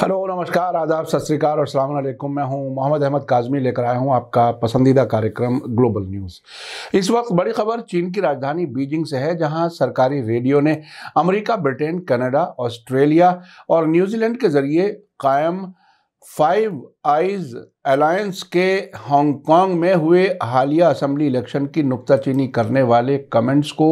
hello नमस्कार आदाब सत श्रीकाल और सलाम अलैक्म मैं हूं मोहम्मद अहमद काजमी लेकर आया हूं आपका पसंदीदा कार्यक्रम ग्लोबल न्यूज़ इस वक्त बड़ी खबर चीन की राजधानी बीजिंग से है जहां सरकारी रेडियो ने अमेरिका ब्रिटेन कनाडा ऑस्ट्रेलिया और न्यूजीलैंड के जरिए कायम फाइव आइज़ अलायंस के हांगकांग में हुए हालिया असम्बली इलेक्शन की नुकताचीनी करने वाले कमेंट्स को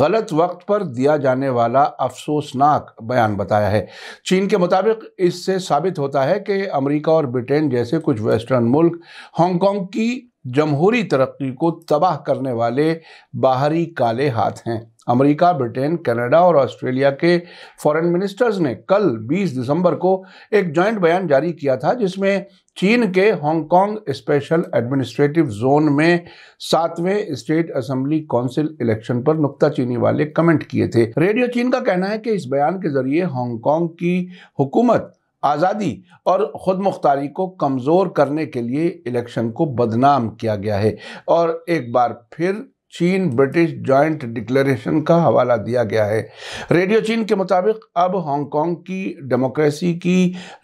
गलत वक्त पर दिया जाने वाला अफसोसनाक बयान बताया है चीन के मुताबिक इससे साबित होता है कि अमेरिका और ब्रिटेन जैसे कुछ वेस्टर्न मुल्क हांगकांग की जमहूरी तरक्की को तबाह करने वाले बाहरी काले हाथ हैं अमेरिका ब्रिटेन कनाडा और ऑस्ट्रेलिया के फॉरेन मिनिस्टर्स ने कल 20 दिसंबर को एक जॉइंट बयान जारी किया था जिसमें चीन के हांगकांग स्पेशल एडमिनिस्ट्रेटिव जोन में सातवें स्टेट असेंबली काउंसिल इलेक्शन पर नुकताचीनी वाले कमेंट किए थे रेडियो चीन का कहना है कि इस बयान के जरिए हांगकांग की हुकूमत आज़ादी और ख़ुद मुख्तारी को कमज़ोर करने के लिए इलेक्शन को बदनाम किया गया है और एक बार फिर चीन ब्रिटिश जॉइंट डिक्लेरेशन का हवाला दिया गया है रेडियो चीन के मुताबिक अब हांगकांग की डेमोक्रेसी की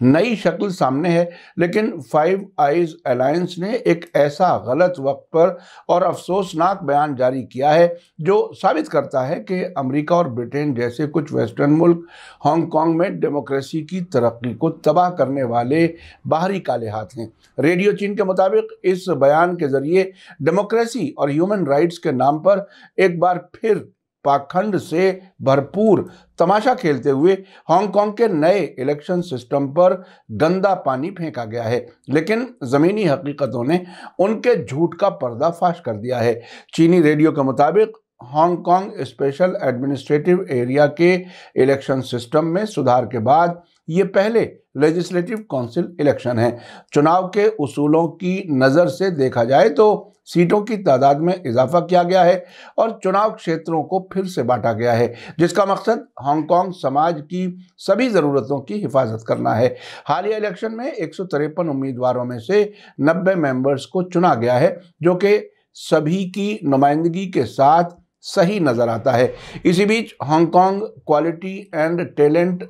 नई शक्ल सामने है लेकिन फाइव आइज अलायंस ने एक ऐसा गलत वक्त पर और अफसोसनाक बयान जारी किया है जो साबित करता है कि अमेरिका और ब्रिटेन जैसे कुछ वेस्टर्न मुल्क हांगकांग में डेमोक्रेसी की तरक्की को तबाह करने वाले बाहरी काले हाथ हैं रेडियो चीन के मुताबिक इस बयान के ज़रिए डेमोक्रेसी और ह्यूमन राइट्स के नाम पर एक बार फिर पाखंड से भरपूर तमाशा खेलते हुए हांगकांग के नए इलेक्शन सिस्टम पर गंदा पानी फेंका गया है लेकिन ज़मीनी हकीकतों ने उनके झूठ का पर्दाफाश कर दिया है चीनी रेडियो के मुताबिक हांगकांग स्पेशल एडमिनिस्ट्रेटिव एरिया के इलेक्शन सिस्टम में सुधार के बाद ये पहले लेजिस्लेटिव काउंसिल इलेक्शन है चुनाव के उसूलों की नज़र से देखा जाए तो सीटों की तादाद में इजाफा किया गया है और चुनाव क्षेत्रों को फिर से बांटा गया है जिसका मकसद हांगकांग समाज की सभी ज़रूरतों की हिफाजत करना है हालिया इलेक्शन में एक उम्मीदवारों में से नब्बे मेम्बर्स को चुना गया है जो कि सभी की नुमाइंदगी के साथ सही नज़र आता है इसी बीच Hong Kong quality and talent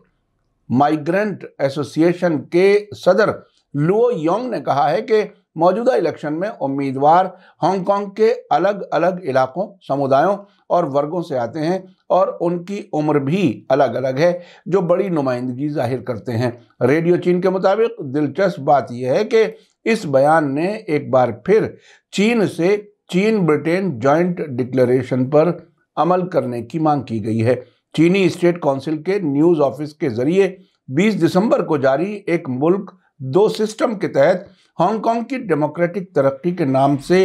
migrant association के सदर लुओ योंग ने कहा है कि मौजूदा इलेक्शन में उम्मीदवार हांगकांग के अलग अलग इलाकों समुदायों और वर्गों से आते हैं और उनकी उम्र भी अलग अलग है जो बड़ी नुमाइंदगी जाहिर करते हैं रेडियो चीन के मुताबिक दिलचस्प बात यह है कि इस बयान ने एक बार फिर चीन से चीन ब्रिटेन जॉइंट डिक्लेरेशन पर अमल करने की मांग की गई है चीनी स्टेट काउंसिल के न्यूज़ ऑफिस के जरिए 20 दिसंबर को जारी एक मुल्क दो सिस्टम के तहत हांगकांग की डेमोक्रेटिक तरक्की के नाम से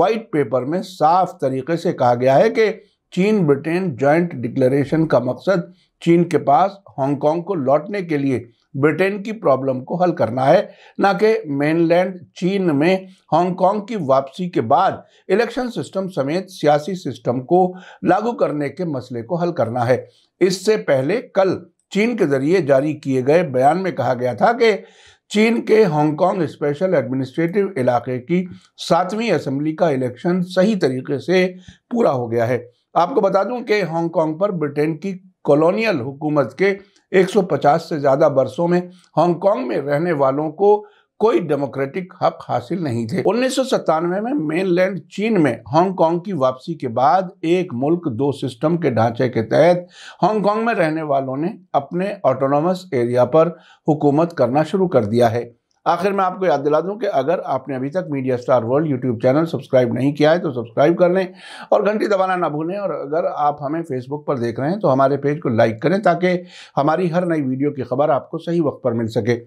वाइट पेपर में साफ तरीके से कहा गया है कि चीन ब्रिटेन जॉइंट डिक्लेरेशन का मकसद चीन के पास हांगकांग को लौटने के लिए ब्रिटेन की प्रॉब्लम को हल करना है ना कि मेनलैंड चीन में हांगकांग की वापसी के बाद इलेक्शन सिस्टम समेत सियासी सिस्टम को लागू करने के मसले को हल करना है इससे पहले कल चीन के जरिए जारी किए गए बयान में कहा गया था कि चीन के हांगकांग स्पेशल एडमिनिस्ट्रेटिव इलाके की सातवीं असेंबली का इलेक्शन सही तरीके से पूरा हो गया है आपको बता दूं कि हांगकांग पर ब्रिटेन की कॉलोनियल हुकूमत के 150 से ज़्यादा बरसों में हांगकांग में रहने वालों को कोई डेमोक्रेटिक हक हासिल नहीं थे उन्नीस में मेनलैंड चीन में हांगकांग की वापसी के बाद एक मुल्क दो सिस्टम के ढांचे के तहत हांगकांग में रहने वालों ने अपने ऑटोनोमस एरिया पर हुकूमत करना शुरू कर दिया है आखिर मैं आपको याद दिला दूं कि अगर आपने अभी तक media star world YouTube channel subscribe नहीं किया है तो सब्सक्राइब कर लें और घंटी दबाना ना भूलें और अगर आप हमें फेसबुक पर देख रहे हैं तो हमारे पेज को लाइक करें ताकि हमारी हर नई वीडियो की खबर आपको सही वक्त पर मिल सके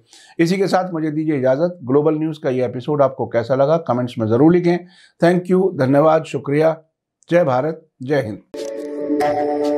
इसी के साथ मुझे दीजिए इजाज़त ग्लोबल न्यूज़ का ये एपिसोड आपको कैसा लगा कमेंट्स में ज़रूर लिखें थैंक यू धन्यवाद शुक्रिया जय भारत जय हिंद